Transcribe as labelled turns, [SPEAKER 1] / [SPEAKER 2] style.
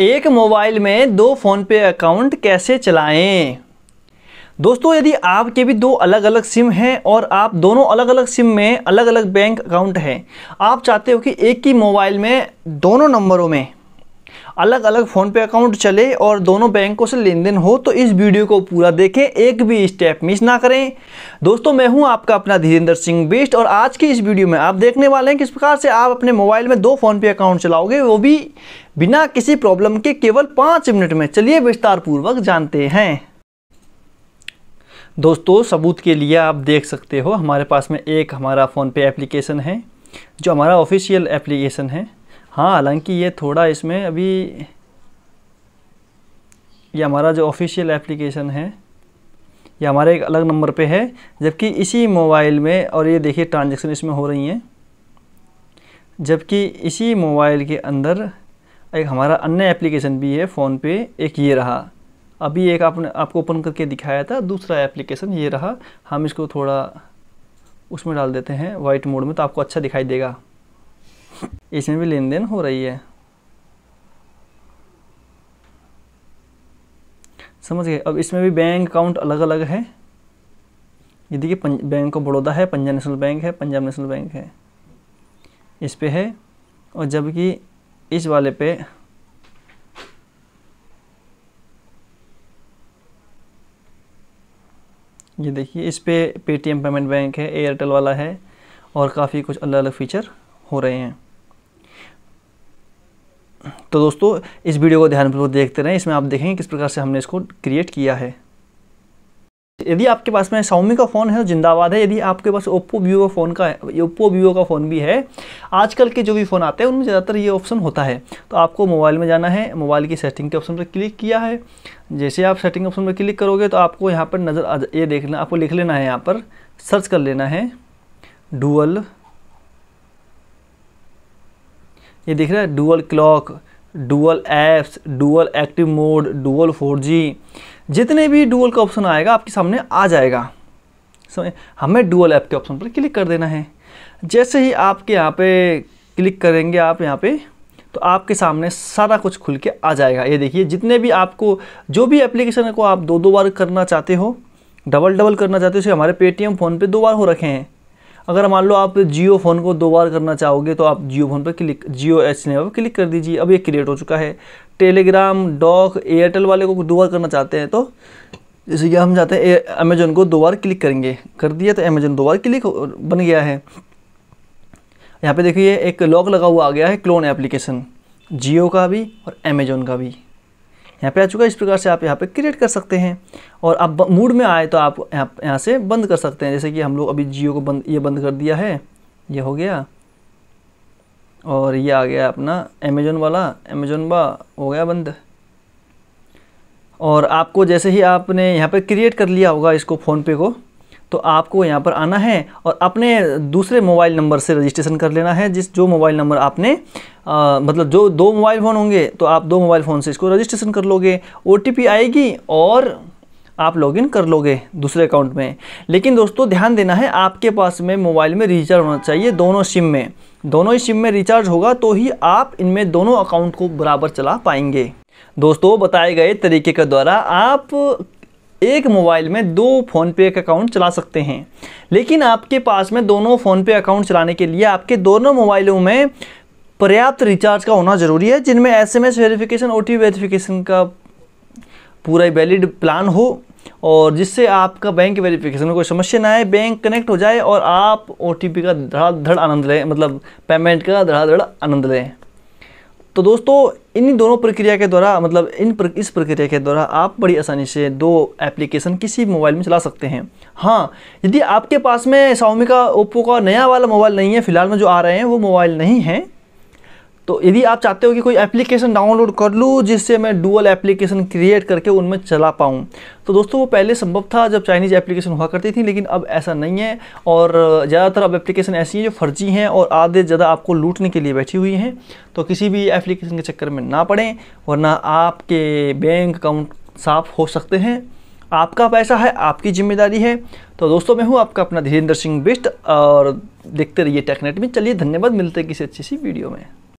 [SPEAKER 1] एक मोबाइल में दो फ़ोनपे अकाउंट कैसे चलाएं दोस्तों यदि आपके भी दो अलग अलग सिम हैं और आप दोनों अलग अलग सिम में अलग अलग बैंक अकाउंट हैं आप चाहते हो कि एक ही मोबाइल में दोनों नंबरों में अलग अलग फ़ोनपे अकाउंट चले और दोनों बैंकों से लेन देन हो तो इस वीडियो को पूरा देखें एक भी स्टेप मिस ना करें दोस्तों मैं हूं आपका अपना धीरेन्द्र सिंह बेस्ट और आज की इस वीडियो में आप देखने वाले हैं किस प्रकार से आप अपने मोबाइल में दो फ़ोनपे अकाउंट चलाओगे वो भी बिना किसी प्रॉब्लम के केवल पाँच मिनट में चलिए विस्तारपूर्वक जानते हैं दोस्तों सबूत के लिए आप देख सकते हो हमारे पास में एक हमारा फ़ोनपे एप्लीकेशन है जो हमारा ऑफिशियल एप्लीकेशन है हाँ हालांकि ये थोड़ा इसमें अभी ये हमारा जो ऑफिशियल एप्लीकेशन है ये हमारे एक अलग नंबर पे है जबकि इसी मोबाइल में और ये देखिए ट्रांजेक्शन इसमें हो रही हैं जबकि इसी मोबाइल के अंदर एक हमारा अन्य एप्लीकेशन भी है फ़ोन पे एक ये रहा अभी एक आपने आपको ओपन करके दिखाया था दूसरा एप्लीकेशन ये रहा हम इसको थोड़ा उसमें डाल देते हैं वाइट मोड में तो आपको अच्छा दिखाई देगा इसमें भी लेन देन हो रही है समझ गए अब इसमें भी बैंक अकाउंट अलग अलग है ये देखिए बैंक ऑफ बड़ौदा है पंजाब नेशनल बैंक है पंजाब नेशनल बैंक है इस पे है और जबकि इस वाले पे ये देखिए इस पे पेटीएम पेमेंट बैंक है एयरटेल वाला है और काफ़ी कुछ अलग अलग फ़ीचर हो रहे हैं तो दोस्तों इस वीडियो को ध्यानपूर्वक देखते रहें इसमें आप देखेंगे किस प्रकार से हमने इसको क्रिएट किया है यदि आपके पास में सौमी का फ़ोन है तो जिंदाबाद है यदि आपके पास ओप्पो वीवो फ़ोन का ओप्पो वीवो का फ़ोन भी है आजकल के जो भी फ़ोन आते हैं उनमें ज़्यादातर ये ऑप्शन होता है तो आपको मोबाइल में जाना है मोबाइल की सेटिंग के ऑप्शन पर क्लिक किया है जैसे आप सेटिंग ऑप्शन पर क्लिक करोगे तो आपको यहाँ पर नज़र ये देखना आपको लिख लेना है यहाँ पर सर्च कर लेना है डुअल ये देख रहे हैं dual clock dual apps dual active mode dual four जितने भी डुअल का ऑप्शन आएगा आपके सामने आ जाएगा समझ हमें डुअल ऐप के ऑप्शन पर क्लिक कर देना है जैसे ही आपके यहाँ पे क्लिक करेंगे आप यहाँ पे तो आपके सामने सारा कुछ खुल के आ जाएगा ये देखिए जितने भी आपको जो भी एप्लीकेशन को आप दो दो बार करना चाहते हो डबल डबल करना चाहते हो हमारे पेटीएम फ़ोन पे दो बार हो रखे हैं अगर मान लो आप जियो फ़ोन को दो बार करना चाहोगे तो आप जियो फ़ोन पर क्लिक जियो एच ने पर क्लिक कर दीजिए अब ये क्रिएट हो चुका है टेलीग्राम डॉक एयरटेल वाले को दो बार करना चाहते हैं तो जैसे कि हम चाहते हैं अमेजोन को दो बार क्लिक करेंगे कर दिया तो अमेजोन दो बार क्लिक बन गया है यहाँ पे देखिए एक लॉक लगा हुआ आ गया है क्लोन एप्लीकेशन जियो का भी और अमेजोन का भी यहाँ पे आ चुका है इस प्रकार से आप यहाँ पे क्रिएट कर सकते हैं और आप मूड में आए तो आप यहाँ यहाँ से बंद कर सकते हैं जैसे कि हम लोग अभी जियो को बंद ये बंद कर दिया है ये हो गया और ये आ गया अपना अमेजोन वाला अमेजोन वा हो गया बंद और आपको जैसे ही आपने यहाँ पर क्रिएट कर लिया होगा इसको फ़ोनपे को तो आपको यहाँ पर आना है और अपने दूसरे मोबाइल नंबर से रजिस्ट्रेशन कर लेना है जिस जो मोबाइल नंबर आपने आ, मतलब जो दो मोबाइल फ़ोन होंगे तो आप दो मोबाइल फ़ोन से इसको रजिस्ट्रेशन कर लोगे ओ आएगी और आप लॉगिन कर लोगे दूसरे अकाउंट में लेकिन दोस्तों ध्यान देना है आपके पास में मोबाइल में रिचार्ज होना चाहिए दोनों सिम में दोनों ही सिम में रिचार्ज होगा तो ही आप इनमें दोनों अकाउंट को बराबर चला पाएंगे दोस्तों बताए गए तरीके के द्वारा आप एक मोबाइल में दो फ़ोनपे के अकाउंट चला सकते हैं लेकिन आपके पास में दोनों फ़ोनपे अकाउंट चलाने के लिए आपके दोनों मोबाइलों में पर्याप्त रिचार्ज का होना ज़रूरी है जिनमें S M S verification O T verification का पूरा वैलिड प्लान हो और जिससे आपका बैंक वेरिफिकेशन में कोई समस्या ना आए बैंक कनेक्ट हो जाए और आप ओ का धड़ाधड़ आनंद लें मतलब पेमेंट का धड़ाधड़ आनंद लें तो दोस्तों इन्हीं दोनों प्रक्रिया के द्वारा मतलब इन प्र, इस प्रक्रिया के द्वारा आप बड़ी आसानी से दो एप्लीकेशन किसी मोबाइल में चला सकते हैं हाँ यदि आपके पास में शाओमी का ओप्पो का नया वाला मोबाइल नहीं है फ़िलहाल में जो आ रहे हैं वो मोबाइल नहीं है तो यदि आप चाहते हो कि कोई एप्लीकेशन डाउनलोड कर लूँ जिससे मैं डुअल एप्लीकेशन क्रिएट करके उनमें चला पाऊँ तो दोस्तों वो पहले संभव था जब चाइनीज़ एप्लीकेशन हुआ करती थी लेकिन अब ऐसा नहीं है और ज़्यादातर अब एप्लीकेशन ऐसी हैं जो फर्जी हैं और आधे ज़्यादा आपको लूटने के लिए बैठी हुई हैं तो किसी भी एप्लीकेशन के चक्कर में ना पड़ें वरना आपके बैंक अकाउंट साफ हो सकते हैं आपका पैसा है आपकी जिम्मेदारी है तो दोस्तों मैं हूँ आपका अपना धीरेन्द्र सिंह बिस्ट और देखते रहिए टेक्नेट में चलिए धन्यवाद मिलते हैं किसी अच्छी सी वीडियो में